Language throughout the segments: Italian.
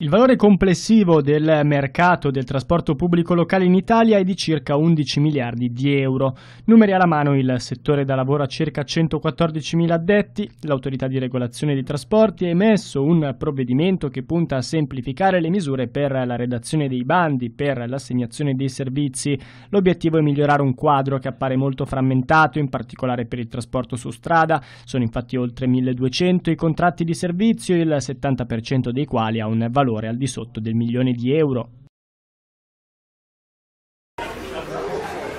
Il valore complessivo del mercato del trasporto pubblico locale in Italia è di circa 11 miliardi di euro. Numeri alla mano, il settore da lavoro ha circa 114 mila addetti, l'autorità di regolazione dei trasporti ha emesso un provvedimento che punta a semplificare le misure per la redazione dei bandi, per l'assegnazione dei servizi. L'obiettivo è migliorare un quadro che appare molto frammentato, in particolare per il trasporto su strada. Sono infatti oltre 1200 i contratti di servizio, il 70% dei quali ha un valore valore al di sotto del milione di euro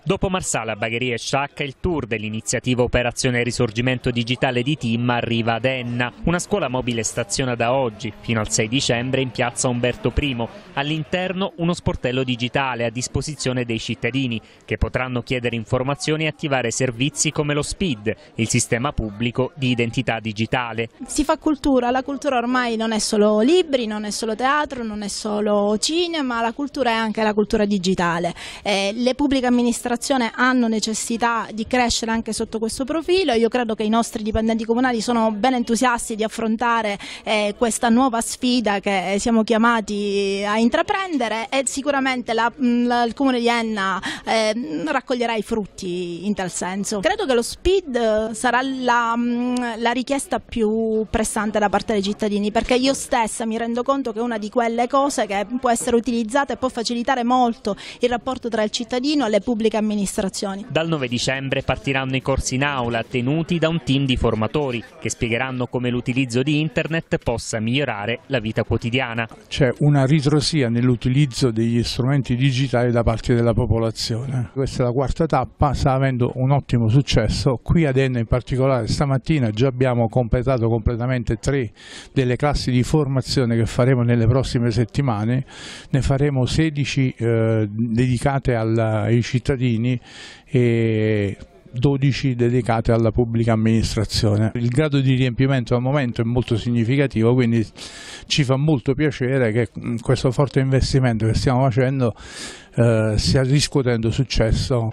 Dopo Marsala, Bagheria e Sciacca, il tour dell'iniziativa Operazione Risorgimento Digitale di Tim arriva ad Enna. Una scuola mobile staziona da oggi, fino al 6 dicembre, in piazza Umberto I. All'interno uno sportello digitale a disposizione dei cittadini, che potranno chiedere informazioni e attivare servizi come lo SPID, il sistema pubblico di identità digitale. Si fa cultura, la cultura ormai non è solo libri, non è solo teatro, non è solo cinema, la cultura è anche la cultura digitale. Eh, le pubbliche amministrazioni popolazione hanno necessità di crescere anche sotto questo profilo. Io credo che i nostri dipendenti comunali sono ben entusiasti di affrontare eh, questa nuova sfida che eh, siamo chiamati eh, a intraprendere e sicuramente la, mm, la, il comune di Enna eh, raccoglierà i frutti in tal senso. Credo che lo SPID eh, sarà la, mm, la richiesta più pressante da parte dei cittadini perché io stessa mi rendo conto che è una di quelle cose che può essere utilizzata e può facilitare molto il rapporto tra il cittadino e le pubbliche amministrazioni. Dal 9 dicembre partiranno i corsi in aula tenuti da un team di formatori che spiegheranno come l'utilizzo di internet possa migliorare la vita quotidiana. C'è una ritrosia nell'utilizzo degli strumenti digitali da parte della popolazione. Questa è la quarta tappa, sta avendo un ottimo successo. Qui ad Enna in particolare stamattina già abbiamo completato completamente tre delle classi di formazione che faremo nelle prossime settimane. Ne faremo 16 eh, dedicate al, ai cittadini cittadini e 12 dedicate alla pubblica amministrazione. Il grado di riempimento al momento è molto significativo, quindi ci fa molto piacere che mm, questo forte investimento che stiamo facendo eh, stia riscuotendo successo.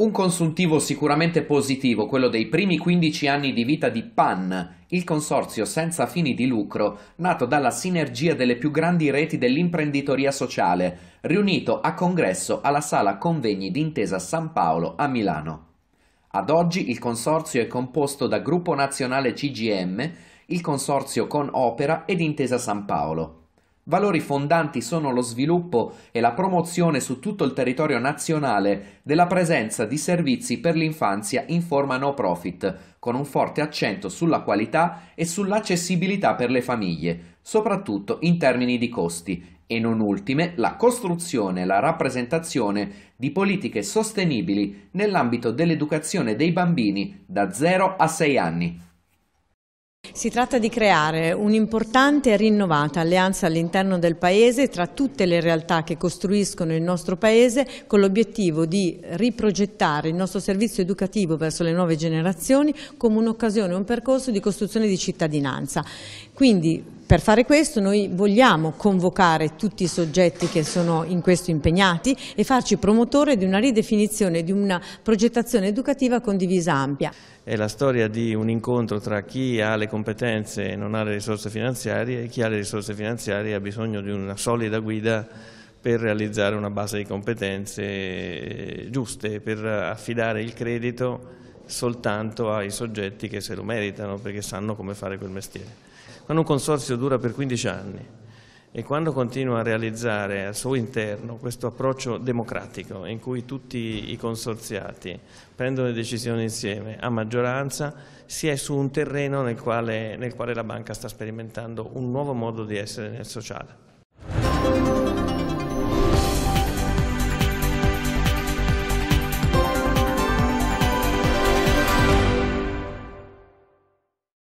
Un consuntivo sicuramente positivo, quello dei primi 15 anni di vita di PAN, il consorzio senza fini di lucro, nato dalla sinergia delle più grandi reti dell'imprenditoria sociale, riunito a congresso alla sala convegni d'intesa San Paolo a Milano. Ad oggi il consorzio è composto da Gruppo Nazionale CGM, il consorzio con Opera ed Intesa San Paolo. Valori fondanti sono lo sviluppo e la promozione su tutto il territorio nazionale della presenza di servizi per l'infanzia in forma no profit, con un forte accento sulla qualità e sull'accessibilità per le famiglie, soprattutto in termini di costi, e non ultime la costruzione e la rappresentazione di politiche sostenibili nell'ambito dell'educazione dei bambini da 0 a 6 anni. Si tratta di creare un'importante e rinnovata alleanza all'interno del Paese tra tutte le realtà che costruiscono il nostro Paese con l'obiettivo di riprogettare il nostro servizio educativo verso le nuove generazioni come un'occasione, un percorso di costruzione di cittadinanza. Quindi per fare questo noi vogliamo convocare tutti i soggetti che sono in questo impegnati e farci promotore di una ridefinizione, di una progettazione educativa condivisa ampia. È la storia di un incontro tra chi ha le competenze e non ha le risorse finanziarie e chi ha le risorse finanziarie ha bisogno di una solida guida per realizzare una base di competenze eh, giuste, per affidare il credito soltanto ai soggetti che se lo meritano perché sanno come fare quel mestiere. Quando un consorzio dura per 15 anni e quando continua a realizzare al suo interno questo approccio democratico in cui tutti i consorziati prendono le decisioni insieme a maggioranza, si è su un terreno nel quale, nel quale la banca sta sperimentando un nuovo modo di essere nel sociale.